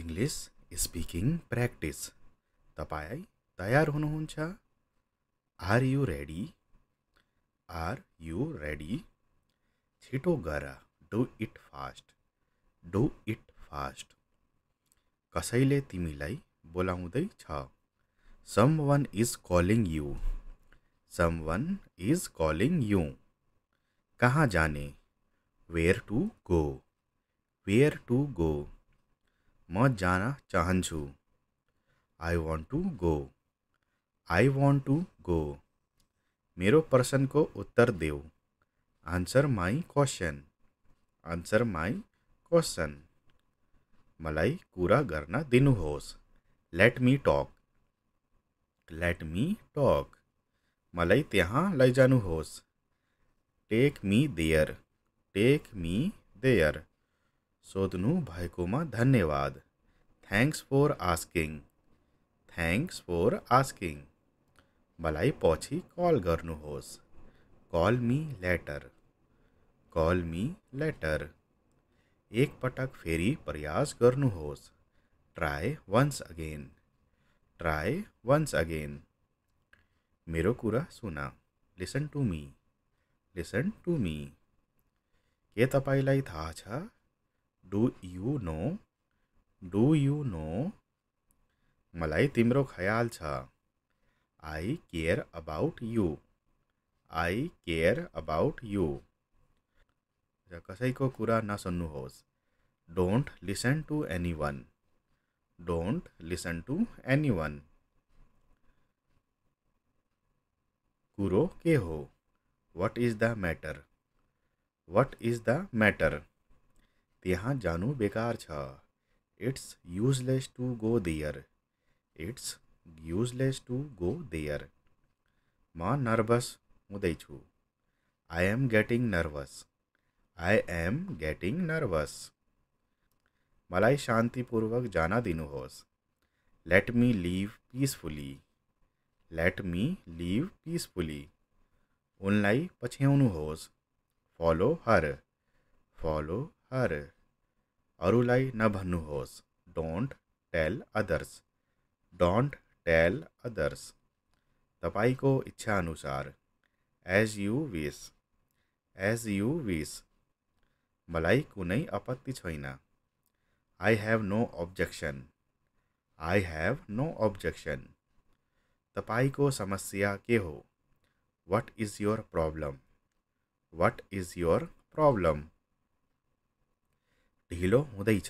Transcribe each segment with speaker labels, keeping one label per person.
Speaker 1: English speaking practice तपाईँ तयार हुनुहुन्छ are you ready are you ready छिटो गर do it fast do it fast कसैले तिमीलाई बोलाउँदैछ someone is calling you someone is calling you कहाँ जाने where to go where to go म जान चाहन्छु I want to go I want to go मेरो प्रश्नको उत्तर देऊ answer my question answer my question मलाई कुरा गर्न दिनुहोस् लेट मी टक लेट मी टक मलाई त्यहाँ लैजानुहोस् take me there take me there सोध्नु भएकोमा धन्यवाद thanks for asking thanks for asking मलाई पछि कल गर्नुहोस् कल मी लेटर कल मी लेटर एकपटक फेरि प्रयास गर्नुहोस् try once again try once again मेरो कुरा सुन listen to me listen to me के तपाईँलाई थाहा छ do you know do you know मलाई तिम्रो ख्याल छ I care about you I care about you र कसैको कुरा नसुन्नुहोस् don't listen to anyone don't listen to anyone कुरो के हो what is the matter what is the matter त्यहाँ जानु बेकार छ it's useless to go there it's useless to go there म नर्भस छू I am getting nervous I am getting nervous मलाई जाना जान होस let me leave peacefully let me leave peacefully उनलाई पछ्याउनुहोस् फॉलो हर फॉलो हर अरूलाई नभन्नुहोस् don't tell others don't tell others तपाईँको इच्छाअनुसार एज यु विस एज यु विस मलाई कुनै आपत्ति छैन I have no objection I have no objection तपाईँको समस्या के हो what is your problem what is your problem ढिलो हुँदैछ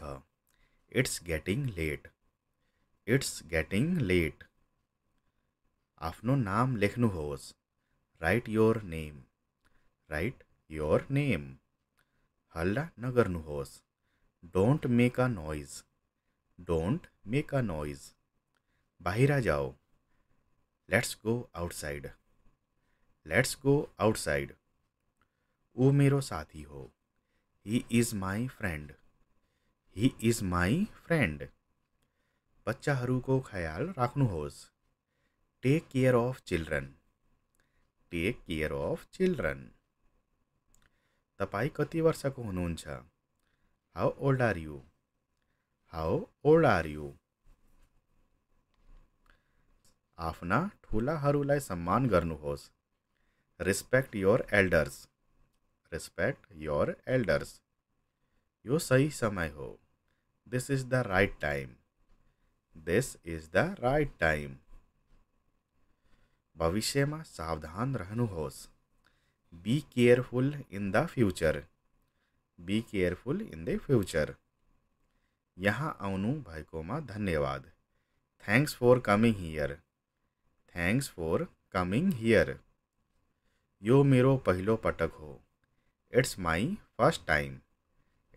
Speaker 1: it's getting late it's getting late आफ्नो नाम लेख्नुहोस् write your name write your name हल्ला नगर्नुहोस् don't make a noise don't make a noise बाहिर जाओ let's go outside let's go outside ऊ मेरो साथी हो he is my friend he is माई बच्चा बच्चाहरूको ख्याल राख्नुहोस् take care of children take care of children तपाईँ कति वर्षको हुनुहुन्छ how old are you how old are you आफ्ना ठुलाहरूलाई सम्मान गर्नुहोस् respect your elders respect your elders यो सही समय हो this is the right time this is the right time में सावधान रहनु होस be careful in the future be careful in the future यहाँ आउनु भएकोमा धन्यवाद thanks for coming here thanks for coming here यो मेरो पहिलो पटक हो it's my first time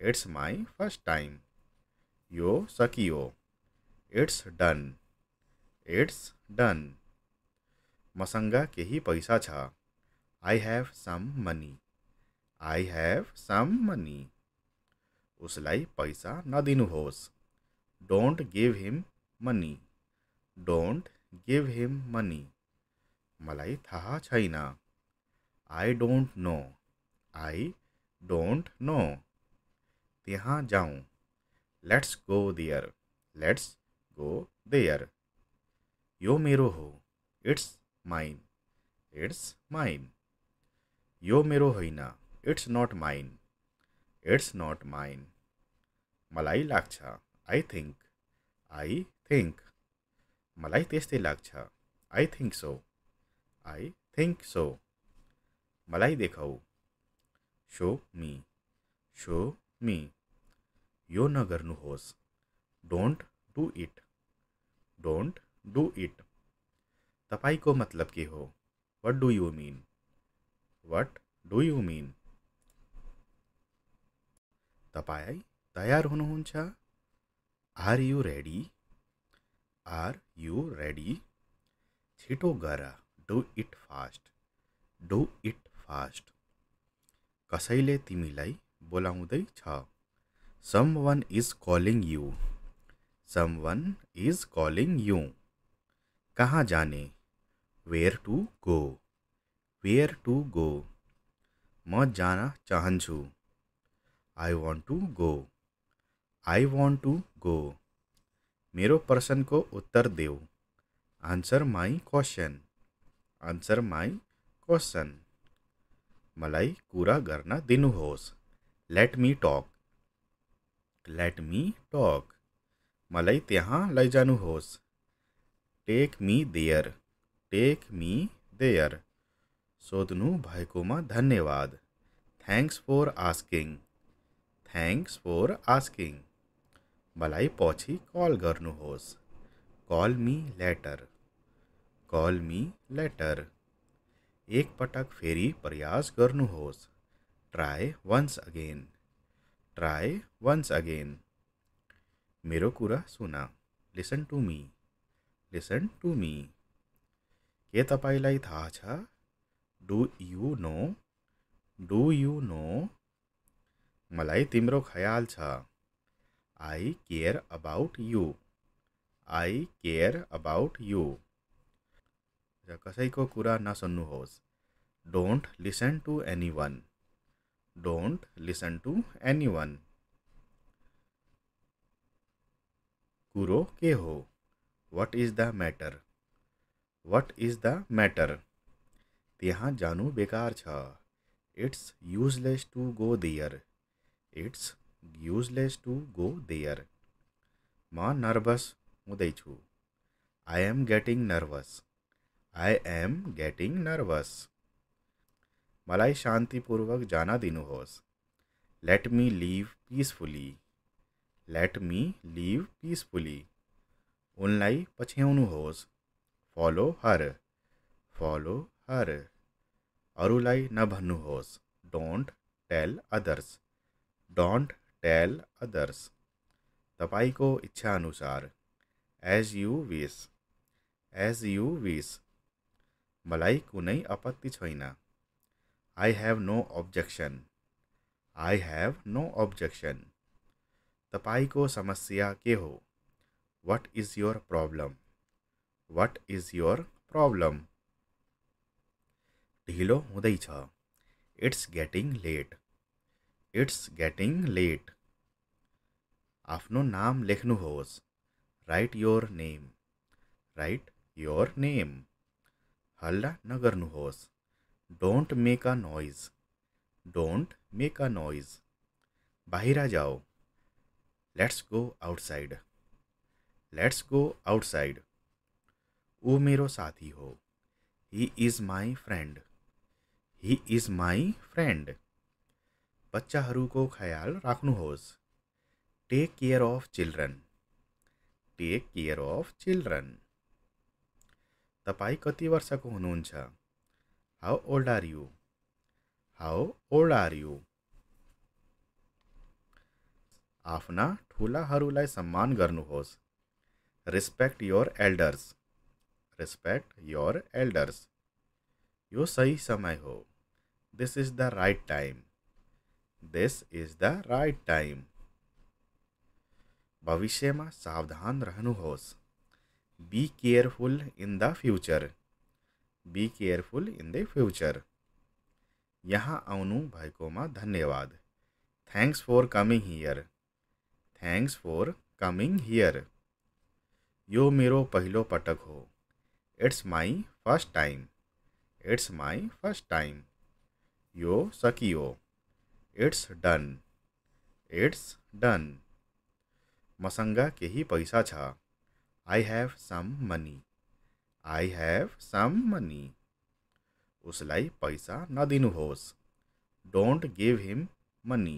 Speaker 1: it's my first time यो सकियो इट्स डन इट्स डन मसंगा के ही पैसा छ I have some money I have some money उसलाई पैसा न दिनुहोस् give him money don't give him money मलाई थाहा छैन I don't know I don't know त्यहाँ जाऊँ let's go there let's go there यो मेरो हो इट्स माइन इट्स माइन यो मेरो होइन it's not mine it's not mine मलाई लाग्छ आई थिंक आई थिंक मलाई त्यस्तै लाग्छ I think so I think so मलाई देखाऊ शो मी शो मी यो नगर्नुहोस् don't do it don't do it तपाईँको मतलब के हो वाट डु यु मिन वाट डु यु मिन तपाईँ तयार हुनुहुन्छ are you ready are you ready छिटो गर do it fast do it fast कसैले तिमीलाई बोलाउँदैछ someone is calling you someone is calling you kahan जाने where to go where to go ma jana chahanchu I want to go I want to go mero मेरो प्रश्नको उत्तर देऊ answer my question answer my question मलाई कुरा गर्न दिनुहोस् let मी टक लेट मी टॉक मलाई त्यहाँ लैजानुहोस् take me there take me there सोध्नु भएकोमा धन्यवाद thanks for asking thanks for asking मलाई पछि कल गर्नुहोस् कल मी लेटर कल मी लेटर एकपटक फेरि प्रयास गर्नुहोस् try once again try once again मेरो कुरा सुन listen to me listen to me के तपाईँलाई थाहा छ do you know do you know मलाई तिम्रो ख्याल छ I care about you I care about you र कसैको कुरा नसुन्नुहोस् don't listen to anyone don't listen to anyone kuro ke ho what is the matter what is the matter त्यहाँ जानू बेकार छ it's useless to go there it's useless to go there म nervous हुँदैछु I am getting nervous I am getting nervous मलाई शांतिपूर्वक जाना दिनु होस let me leave peacefully let me leave peacefully उनलाई पछ्याउनु होस् फलो हर फलो हर अरूलाई नभन्नुहोस् don't tell others don't tell others तपाईँको इच्छाअनुसार एज यु विस एज यु विस मलाई कुनै आपत्ति छैन I have no objection I have no objection तपाईँको समस्या के हो what is your problem what is your problem ढिलो हुँदैछ it's getting late it's getting late आफ्नो नाम लेख्नुहोस् write your name write your name हल्ला नगर्नुहोस् don't make a noise don't make a noise बाहर आ जाओ let's go outside let's go outside वो मेरो साथी हो he is my friend he is माई बच्चा को ख्याल राख्होस् take care of children take care of children तपाईँ कति वर्षको हुनुहुन्छ How old are you? How old are you? आफ्ना ठुला सम्मान गर्नुहोस् respect your elders respect your elders यो सही समय हो this is the right time this is the right time भविष्यमा सावधान रहनुहोस् be careful in the future be careful in the future यहाँ अवनु भाईकोमा धन्यवाद thanks for coming here thanks for coming here यो मेरो पहलो पटक हो it's my first time it's my first time यो सकियो इट्स डन इट्स डन मसंगा के ही पैसा छ I have some money I have some money उसलाई पैसा नदिनुहोस् don't give him money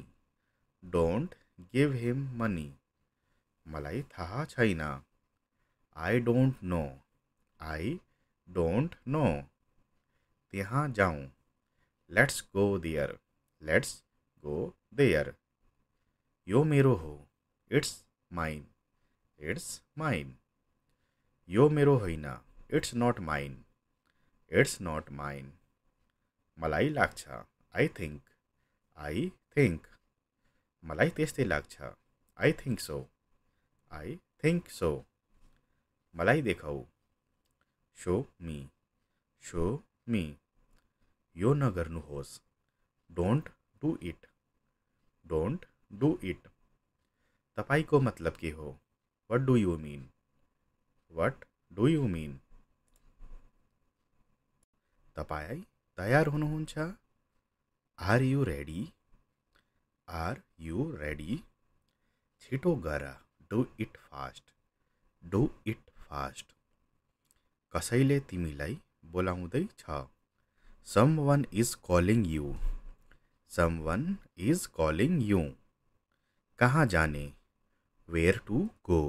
Speaker 1: don't give him money मलाई थाहा छैन I don't know I don't know त्यहाँ जाउँ let's go there let's go there यो मेरो हो इट्स माइन इट्स माइन यो मेरो होइन it's not mine it's not mine मलाई लाग्छ आई थिङ्क आई थिङ्क मलाई त्यस्तै लाग्छ I think so I think so मलाई देखाऊ सो मी सो मी यो नगर्नुहोस् don't do it don't do it तपाईँको मतलब के हो वाट डु यु मिन वाट डु यु मिन तपाईँ तयार हुनुहुन्छ are you ready are you ready छिटो गर do it fast do it fast कसैले तिमीलाई बोलाउँदैछ someone is calling you someone is calling you कहाँ जाने where to go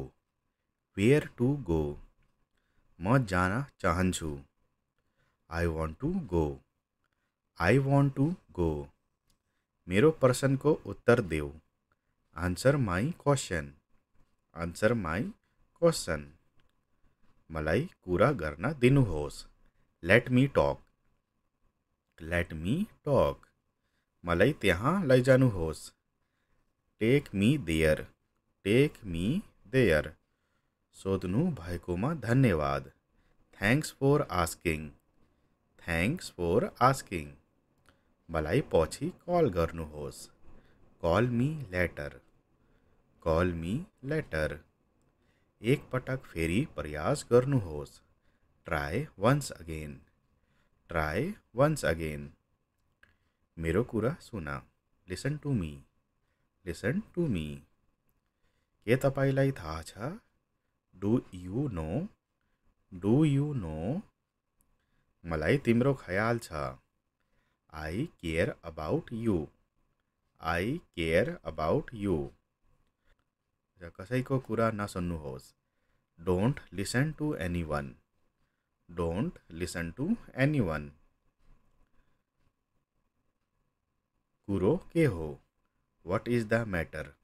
Speaker 1: where to go म जान चाहन्छु I want to go I want to go मेरो प्रश्न को उत्तर देव answer my question answer my question मलाई कुरा गर्न दिनुहोस् let me talk let me talk मलाई त्यहाँ लैजानुहोस् take me there take me there सोध्नु भएकोमा धन्यवाद thanks for asking thanks for asking मलाई पछि कल गर्नुहोस् कल मी लेटर कल मी लेटर एकपटक फेरि प्रयास गर्नुहोस् try once again try once again मेरो कुरा सुन listen to me listen to me के तपाईँलाई थाहा छ do you know do you know मलाई तिम्रो ख्याल छ I care about you I care about you र कसैको कुरा नसुन्नुहोस् don't listen to anyone don't listen to anyone कुरो के हो what is the matter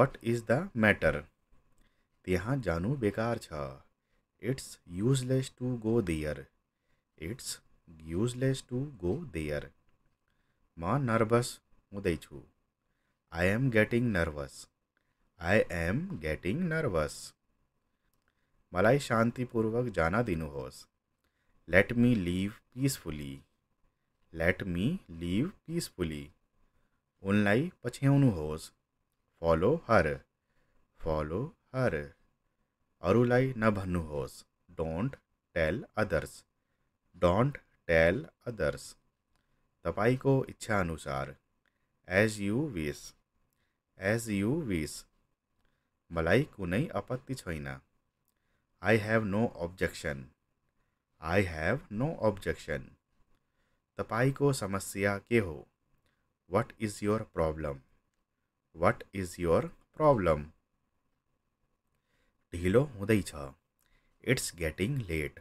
Speaker 1: what is the matter त्यहाँ जानु बेकार छ it's useless to go there it's useless to go there म नर्भस हुँदैछु I am getting nervous I am getting nervous मलाई शान्तिपूर्वक जान दिनुहोस् let me leave peacefully let me leave peacefully उनलाई पछ्याउनुहोस् फॉलो हर फॉलो हर अरुलाई अरूलाई नभन्नुहोस् don't tell others don't tell others तपाईँको अनुसार एज यु विस एज यु विस मलाई कुनै आपत्ति छैन I have no objection I have no objection तपाईँको समस्या के हो what is your problem what is your problem ढिलो हुँदैछ it's getting late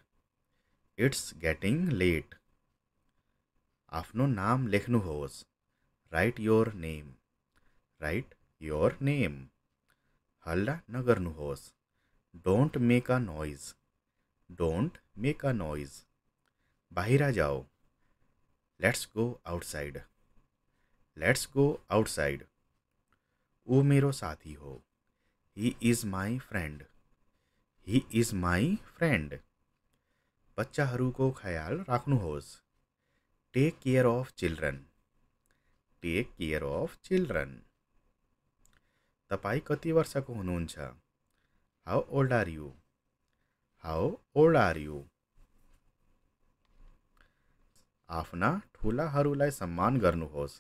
Speaker 1: it's getting late आफ्नो नाम लेख्नुहोस् write your name write your name हल्ला नगर्नुहोस् don't make a noise don't make a बाहर आ जाओ let's go outside let's go outside ऊ मेरो साथी हो he is my friend he is my friend बच्चाहरूको ख्याल राख्नुहोस् take care of children take care of children तपाईँ कति वर्षको हुनुहुन्छ how old are you how old are you आफ्ना ठुलाहरूलाई सम्मान गर्नुहोस्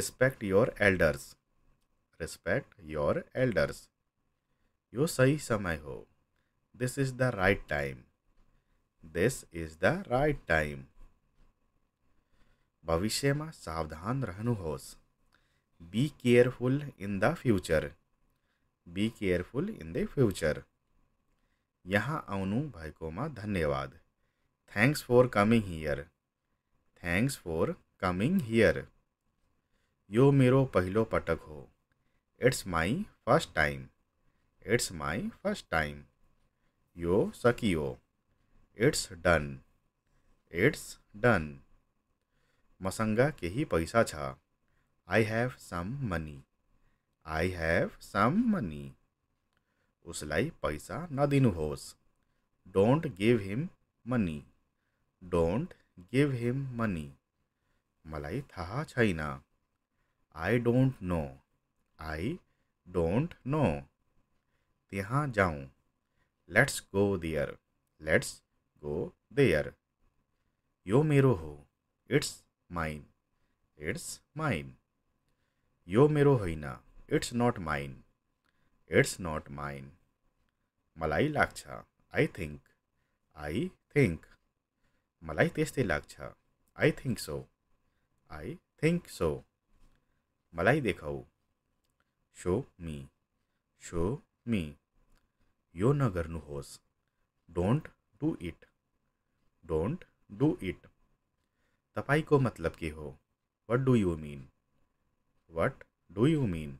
Speaker 1: respect your elders respect your elders यो सही समय हो this is the right time this is the right time भविष्य में सावधान रहनु होस be careful in the future be careful in the future यहाँ आउनु भाई को धन्यवाद thanks for coming here thanks for coming here यो मेरो पहलो पटक हो it's my first time it's my first time यो सकी इट्स डन इट्स डन मसंग केही पैसा छ I have some money I have some money उसलाई पैसा नदिनुहोस् don't give him money don't give him money मलाई थाहा छैन I don't know I don't know त्यहाँ जाउँ let's go there let's go to there यो मेरो हो इट्स माइन इट्स माइन यो मेरो होइन it's not mine it's not mine मलाई लाग्छ आई थिङ्क आई थिङ्क मलाई त्यस्तै लाग्छ I think so I think so मलाई देखाऊ सो मी सो मी यो नगर्नुहोस् don't do it don't do it तपाईँको मतलब के हो वाट डु यु मिन वाट डु यु मिन